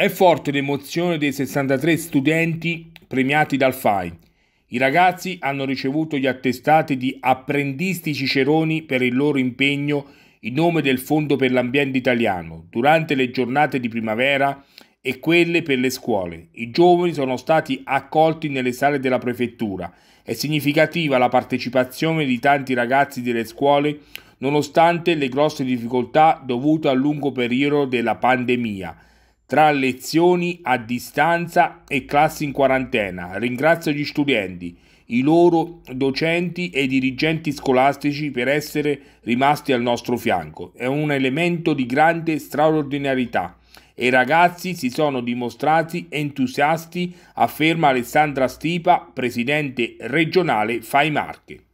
È forte l'emozione dei 63 studenti premiati dal FAI. I ragazzi hanno ricevuto gli attestati di apprendisti ciceroni per il loro impegno in nome del Fondo per l'Ambiente Italiano durante le giornate di primavera e quelle per le scuole. I giovani sono stati accolti nelle sale della prefettura. È significativa la partecipazione di tanti ragazzi delle scuole nonostante le grosse difficoltà dovute al lungo periodo della pandemia tra lezioni a distanza e classi in quarantena. Ringrazio gli studenti, i loro docenti e i dirigenti scolastici per essere rimasti al nostro fianco. È un elemento di grande straordinarietà e i ragazzi si sono dimostrati entusiasti, afferma Alessandra Stipa, presidente regionale Fai Marche.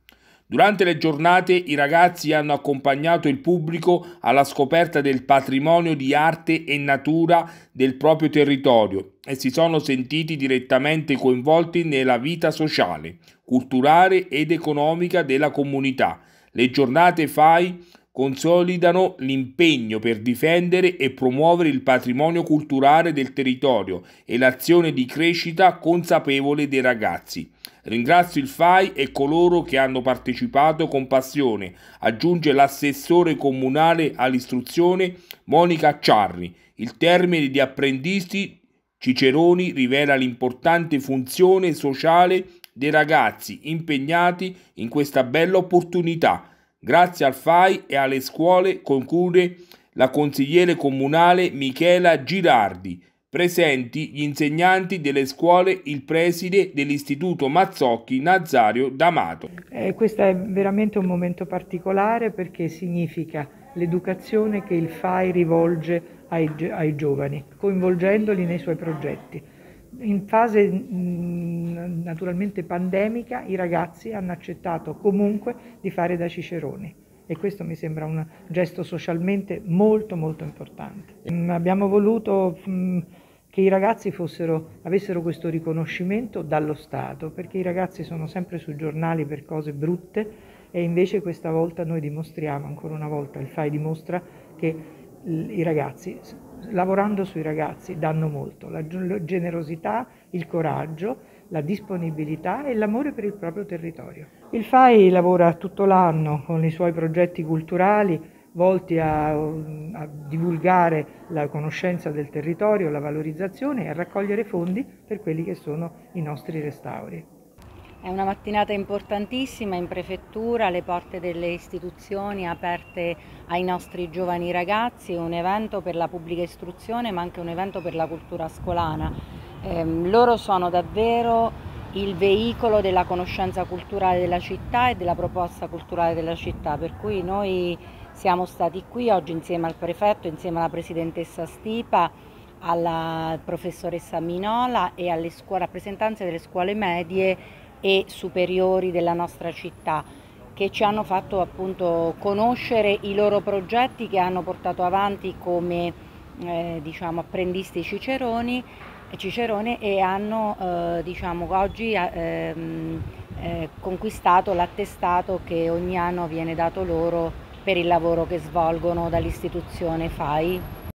Durante le giornate i ragazzi hanno accompagnato il pubblico alla scoperta del patrimonio di arte e natura del proprio territorio e si sono sentiti direttamente coinvolti nella vita sociale, culturale ed economica della comunità. Le giornate FAI consolidano l'impegno per difendere e promuovere il patrimonio culturale del territorio e l'azione di crescita consapevole dei ragazzi. Ringrazio il FAI e coloro che hanno partecipato con passione, aggiunge l'assessore comunale all'istruzione Monica Ciarri. Il termine di apprendisti Ciceroni rivela l'importante funzione sociale dei ragazzi impegnati in questa bella opportunità Grazie al FAI e alle scuole conclude la consigliere comunale Michela Girardi, presenti gli insegnanti delle scuole, il preside dell'Istituto Mazzocchi Nazario D'Amato. Eh, questo è veramente un momento particolare perché significa l'educazione che il FAI rivolge ai, ai giovani, coinvolgendoli nei suoi progetti in fase naturalmente pandemica i ragazzi hanno accettato comunque di fare da ciceroni e questo mi sembra un gesto socialmente molto molto importante. abbiamo voluto che i ragazzi fossero, avessero questo riconoscimento dallo Stato, perché i ragazzi sono sempre sui giornali per cose brutte e invece questa volta noi dimostriamo, ancora una volta il FAI dimostra che i ragazzi lavorando sui ragazzi danno molto, la generosità, il coraggio, la disponibilità e l'amore per il proprio territorio. Il FAI lavora tutto l'anno con i suoi progetti culturali volti a, a divulgare la conoscenza del territorio, la valorizzazione e a raccogliere fondi per quelli che sono i nostri restauri. È una mattinata importantissima in prefettura, le porte delle istituzioni aperte ai nostri giovani ragazzi, un evento per la pubblica istruzione ma anche un evento per la cultura scolana. Eh, loro sono davvero il veicolo della conoscenza culturale della città e della proposta culturale della città, per cui noi siamo stati qui oggi insieme al prefetto, insieme alla presidentessa Stipa, alla professoressa Minola e alle rappresentanze delle scuole medie e superiori della nostra città che ci hanno fatto appunto conoscere i loro progetti che hanno portato avanti come eh, diciamo, apprendisti ciceroni, Cicerone e hanno eh, diciamo, oggi eh, ehm, eh conquistato l'attestato che ogni anno viene dato loro per il lavoro che svolgono dall'istituzione FAI.